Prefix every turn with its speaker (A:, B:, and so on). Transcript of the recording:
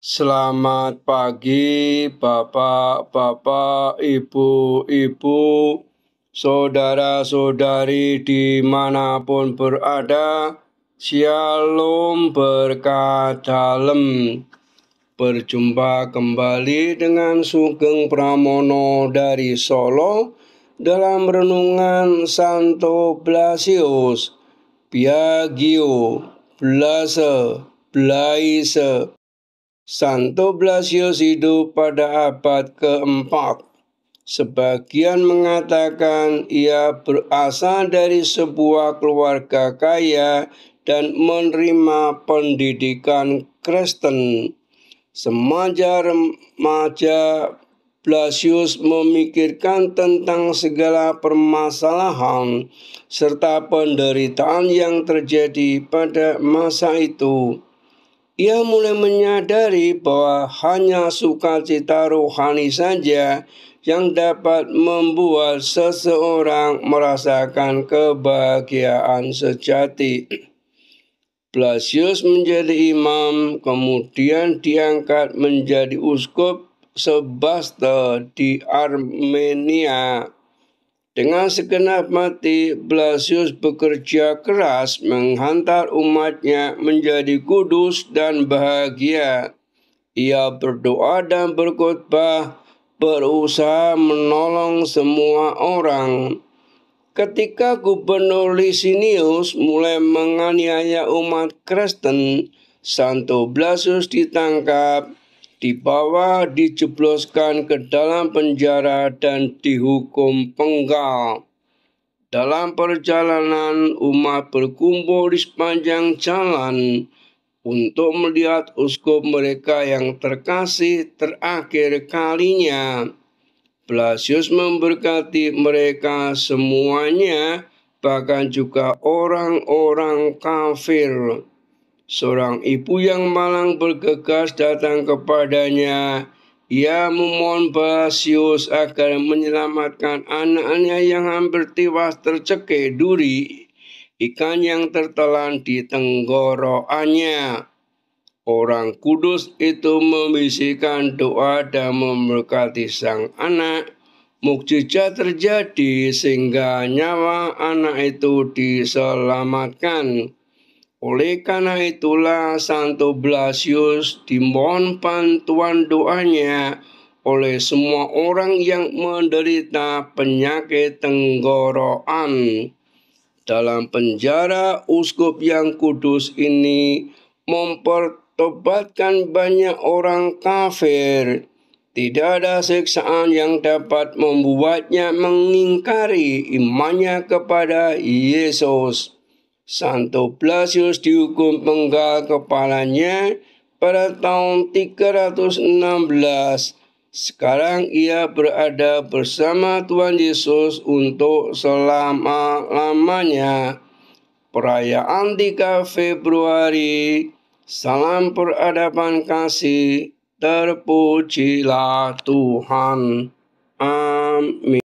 A: Selamat pagi, bapak-bapak, ibu-ibu, saudara-saudari dimanapun berada. Shalom berkah dalam. Berjumpa kembali dengan Sugeng Pramono dari Solo dalam renungan Santo Blasius, Piagio, Blase, Blaise, Santo Blasius hidup pada abad keempat. Sebagian mengatakan ia berasal dari sebuah keluarga kaya dan menerima pendidikan Kristen. Semaja remaja Blasius memikirkan tentang segala permasalahan serta penderitaan yang terjadi pada masa itu ia mulai menyadari bahwa hanya sukacita rohani saja yang dapat membuat seseorang merasakan kebahagiaan sejati. Blasius menjadi imam, kemudian diangkat menjadi uskup Sebaste di Armenia dengan segenap mati, Blasius bekerja keras menghantar umatnya menjadi kudus dan bahagia. Ia berdoa dan berkhotbah, berusaha menolong semua orang. Ketika Gubernur Licinius mulai menganiaya umat Kristen, Santo Blasius ditangkap dibawa dijebloskan ke dalam penjara dan dihukum penggal. Dalam perjalanan umat berkumpul di sepanjang jalan untuk melihat uskup mereka yang terkasih terakhir kalinya. Blasius memberkati mereka semuanya bahkan juga orang-orang kafir Seorang ibu yang malang bergegas datang kepadanya. Ia memohon Basius agar menyelamatkan anaknya yang hampir tewas tercekik duri ikan yang tertelan di tenggorokannya. Orang kudus itu membisikkan doa dan memberkati sang anak. Mukjizat terjadi sehingga nyawa anak itu diselamatkan. Oleh karena itulah Santo Blasius dimohon bantuan doanya oleh semua orang yang menderita penyakit tenggorokan. Dalam penjara uskup yang kudus ini mempertobatkan banyak orang kafir. Tidak ada siksaan yang dapat membuatnya mengingkari imannya kepada Yesus. Santo Blasius dihukum penggal kepalanya pada tahun 316. Sekarang ia berada bersama Tuhan Yesus untuk selama-lamanya. Perayaan 3 Februari, salam peradaban kasih, terpujilah Tuhan. Amin.